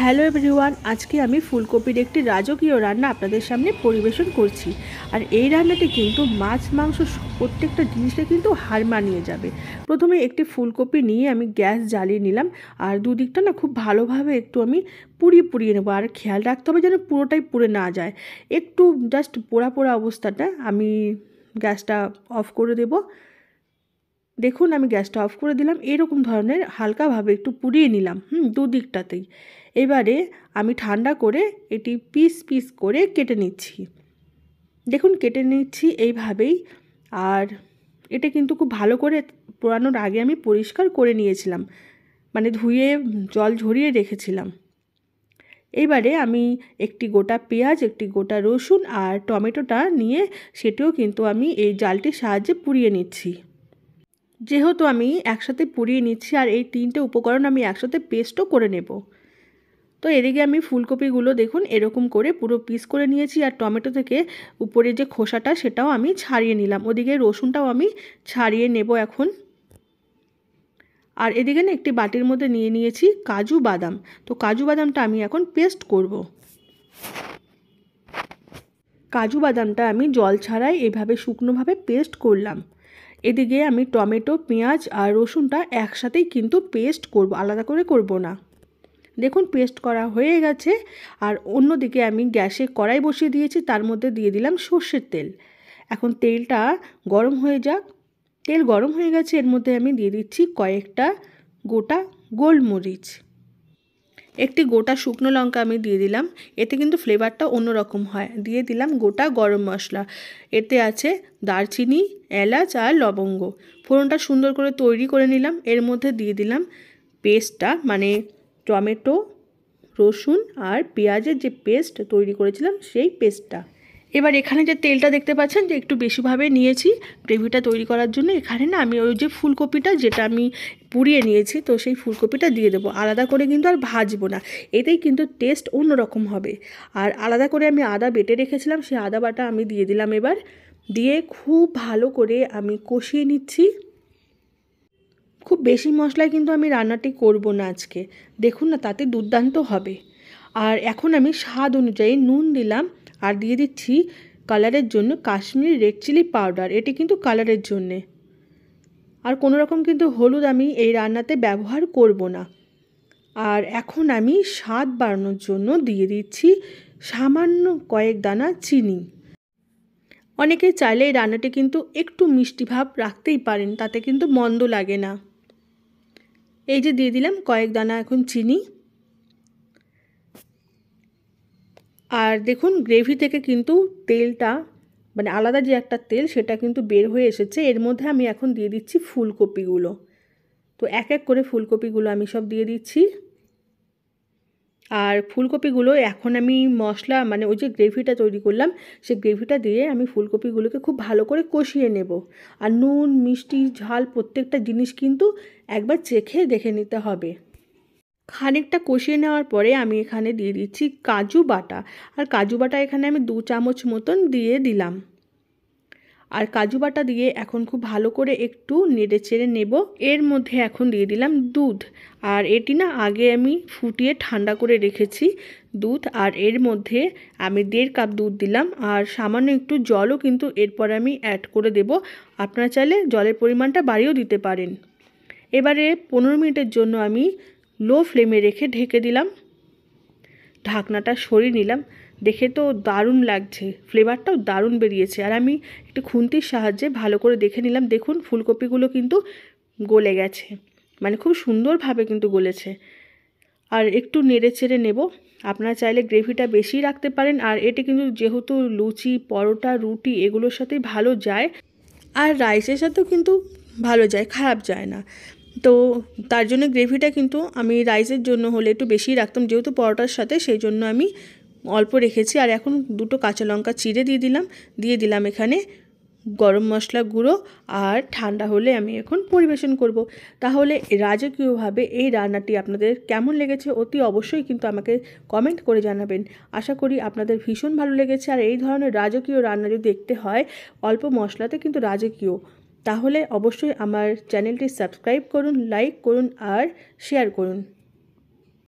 Hello everyone আজকে আমি ফুলকপির একটি রাজকীয় রান্না আপনাদের সামনে পরিবেশন করছি আর এই রান্নাটি কিন্তু মাছ মাংস প্রত্যেকটা জিনিসটা কিন্তু হার মানিয়ে যাবে প্রথমে একটি ফুলকপি নিয়ে আমি গ্যাস জ্বালিয়ে নিলাম আর দুদিকটা না খুব ভালোভাবে একটু আমি পুড়িয়ে পুড়িয়ে নেবো আর খেয়াল রাখতে হবে যেন পুরোটাই পুড়ে না যায় একটু জাস্ট পোড়া পোড়া অবস্থাটা আমি গ্যাসটা অফ করে দেবো দেখুন আমি গ্যাসটা অফ করে দিলাম এরকম ধরনের হালকাভাবে একটু পুড়িয়ে নিলাম হুম দুদিকটাতেই এবারে আমি ঠান্ডা করে এটি পিস পিস করে কেটে নিচ্ছি দেখুন কেটে নিচ্ছি এইভাবেই আর এটা কিন্তু খুব ভালো করে পোড়ানোর আগে আমি পরিষ্কার করে নিয়েছিলাম মানে ধুয়ে জল ঝরিয়ে রেখেছিলাম এইবারে আমি একটি গোটা পেঁয়াজ একটি গোটা রসুন আর টমেটোটা নিয়ে সেটিও কিন্তু আমি এই জালটির সাহায্যে পুড়িয়ে নিচ্ছি যেহেতু আমি একসাথে পুড়িয়ে নিচ্ছি আর এই তিনটে উপকরণ আমি একসাথে পেস্টও করে নেব তো এদিকে আমি ফুলকপিগুলো দেখুন এরকম করে পুরো পিস করে নিয়েছি আর টমেটো থেকে উপরে যে খোসাটা সেটাও আমি ছাড়িয়ে নিলাম ওদিকে রসুনটাও আমি ছাড়িয়ে নেব এখন আর এদিকে না একটি বাটির মধ্যে নিয়ে নিয়েছি কাজু বাদাম তো কাজু বাদামটা আমি এখন পেস্ট করব। কাজু বাদামটা আমি জল ছাড়াই এভাবে শুকনোভাবে পেস্ট করলাম এদিকে আমি টমেটো পেঁয়াজ আর রসুনটা একসাথেই কিন্তু পেস্ট করব আলাদা করে করব না দেখুন পেস্ট করা হয়ে গেছে আর অন্যদিকে আমি গ্যাসে কড়াই বসিয়ে দিয়েছি তার মধ্যে দিয়ে দিলাম সর্ষের তেল এখন তেলটা গরম হয়ে যাক তেল গরম হয়ে গেছে এর মধ্যে আমি দিয়ে দিচ্ছি কয়েকটা গোটা গোলমরিচ একটি গোটা শুকনো লঙ্কা আমি দিয়ে দিলাম এতে কিন্তু ফ্লেভারটা অন্যরকম হয় দিয়ে দিলাম গোটা গরম মশলা এতে আছে দারচিনি এলাচ আর লবঙ্গ ফোড়নটা সুন্দর করে তৈরি করে নিলাম এর মধ্যে দিয়ে দিলাম পেস্টটা মানে টমেটো রসুন আর পেঁয়াজের যে পেস্ট তৈরি করেছিলাম সেই পেস্টটা এবার এখানে যে তেলটা দেখতে পাচ্ছেন যে একটু বেশিভাবে নিয়েছি গ্রেভিটা তৈরি করার জন্য এখানে না আমি ওই যে ফুলকপিটা যেটা আমি পুড়িয়ে নিয়েছি তো সেই ফুলকপিটা দিয়ে দেবো আলাদা করে কিন্তু আর ভাজবো না এতেই কিন্তু টেস্ট অন্যরকম হবে আর আলাদা করে আমি আদা বেটে রেখেছিলাম সেই আদা বাটা আমি দিয়ে দিলাম এবার দিয়ে খুব ভালো করে আমি কষিয়ে নিচ্ছি খুব বেশি মশলায় কিন্তু আমি রান্নাটি করব না আজকে দেখুন না তাতে দুর্দান্ত হবে আর এখন আমি স্বাদ অনুযায়ী নুন দিলাম আর দিয়ে দিচ্ছি কালারের জন্য কাশ্মীর রেড চিলি পাউডার এটি কিন্তু কালারের জন্যে আর কোনো রকম কিন্তু হলুদ আমি এই রান্নাতে ব্যবহার করব না আর এখন আমি স্বাদ বাড়ানোর জন্য দিয়ে দিচ্ছি সামান্য কয়েক দানা চিনি অনেকে চাইলে এই রান্নাটি কিন্তু একটু মিষ্টি ভাব রাখতেই পারেন তাতে কিন্তু মন্দ লাগে না এই যে দিয়ে দিলাম কয়েক দানা এখন চিনি আর দেখুন গ্রেভি থেকে কিন্তু তেলটা মানে আলাদা যে একটা তেল সেটা কিন্তু বের হয়ে এসেছে এর মধ্যে আমি এখন দিয়ে দিচ্ছি ফুলকপিগুলো তো এক এক করে ফুলকপিগুলো আমি সব দিয়ে দিচ্ছি আর ফুলকপিগুলো এখন আমি মশলা মানে ওই যে গ্রেভিটা তৈরি করলাম সেই গ্রেভিটা দিয়ে আমি ফুলকপিগুলোকে খুব ভালো করে কষিয়ে নেব আর নুন মিষ্টি ঝাল প্রত্যেকটা জিনিস কিন্তু একবার চেখে দেখে নিতে হবে খানিকটা কষিয়ে নেওয়ার পরে আমি এখানে দিয়ে দিচ্ছি কাজু বাটা আর কাজু বাটা এখানে আমি দু চামচ মতন দিয়ে দিলাম আর কাজু বাটা দিয়ে এখন খুব ভালো করে একটু নেড়ে চেড়ে নেব এর মধ্যে এখন দিয়ে দিলাম দুধ আর এটি না আগে আমি ফুটিয়ে ঠান্ডা করে রেখেছি দুধ আর এর মধ্যে আমি দেড় কাপ দুধ দিলাম আর সামান্য একটু জলও কিন্তু এরপর আমি অ্যাড করে দেব আপনারা চাইলে জলের পরিমাণটা বাড়িয়েও দিতে পারেন এবারে পনেরো মিনিটের জন্য আমি লো ফ্লেমে রেখে ঢেকে দিলাম ঢাকনাটা সরিয়ে নিলাম দেখে তো দারুণ লাগছে ফ্লেভারটাও দারুণ বেরিয়েছে আর আমি একটু খুন্তির সাহায্যে ভালো করে দেখে নিলাম দেখুন ফুলকপিগুলো কিন্তু গলে গেছে মানে খুব সুন্দরভাবে কিন্তু গলেছে আর একটু নেড়ে চেড়ে নেব আপনারা চাইলে গ্রেভিটা বেশি রাখতে পারেন আর এটি কিন্তু যেহেতু লুচি পরোটা রুটি এগুলোর সাথেই ভালো যায় আর রাইসের সাথেও কিন্তু ভালো যায় খারাপ যায় না তো তার জন্য গ্রেভিটা কিন্তু আমি রাইসের জন্য হলে একটু বেশি রাখতাম যেহেতু পরোটার সাথে সেই জন্য আমি অল্প রেখেছি আর এখন দুটো কাঁচা লঙ্কা চিড়ে দিয়ে দিলাম দিয়ে দিলাম এখানে গরম মশলা গুঁড়ো আর ঠান্ডা হলে আমি এখন পরিবেশন করব। তাহলে রাজকীয়ভাবে এই রান্নাটি আপনাদের কেমন লেগেছে অতি অবশ্যই কিন্তু আমাকে কমেন্ট করে জানাবেন আশা করি আপনাদের ভীষণ ভালো লেগেছে আর এই ধরনের রাজকীয় রান্না যদি দেখতে হয় অল্প মশলাতে কিন্তু রাজকীয় তাহলে অবশ্যই আমার চ্যানেলটি সাবস্ক্রাইব করুন লাইক করুন আর শেয়ার করুন